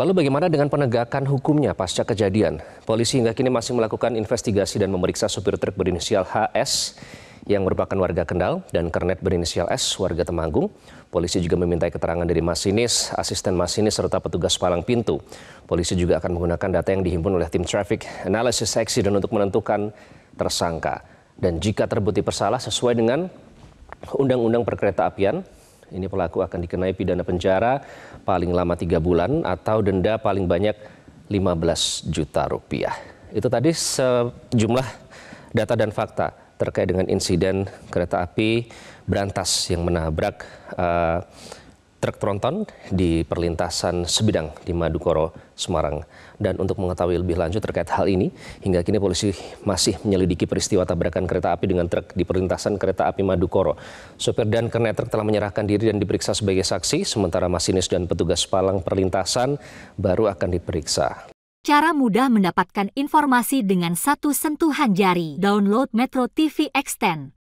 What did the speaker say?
Lalu bagaimana dengan penegakan hukumnya pasca kejadian? Polisi hingga kini masih melakukan investigasi dan memeriksa supir truk berinisial HS yang merupakan warga Kendal dan kernet berinisial S warga Temanggung. Polisi juga meminta keterangan dari masinis, asisten masinis serta petugas palang pintu. Polisi juga akan menggunakan data yang dihimpun oleh tim traffic analysis accident untuk menentukan tersangka. Dan jika terbukti bersalah sesuai dengan Undang-Undang Perkereta Apian ini pelaku akan dikenai pidana penjara paling lama tiga bulan atau denda paling banyak 15 juta rupiah. Itu tadi sejumlah data dan fakta terkait dengan insiden kereta api berantas yang menabrak uh, truk tronton di perlintasan Sebidang di Madukoro, Semarang. Dan untuk mengetahui lebih lanjut terkait hal ini, hingga kini polisi masih menyelidiki peristiwa tabrakan kereta api dengan truk di perlintasan kereta api Madukoro. Sopir dan kernet truk telah menyerahkan diri dan diperiksa sebagai saksi, sementara masinis dan petugas palang perlintasan baru akan diperiksa. Cara mudah mendapatkan informasi dengan satu sentuhan jari. Download Metro TV Extend.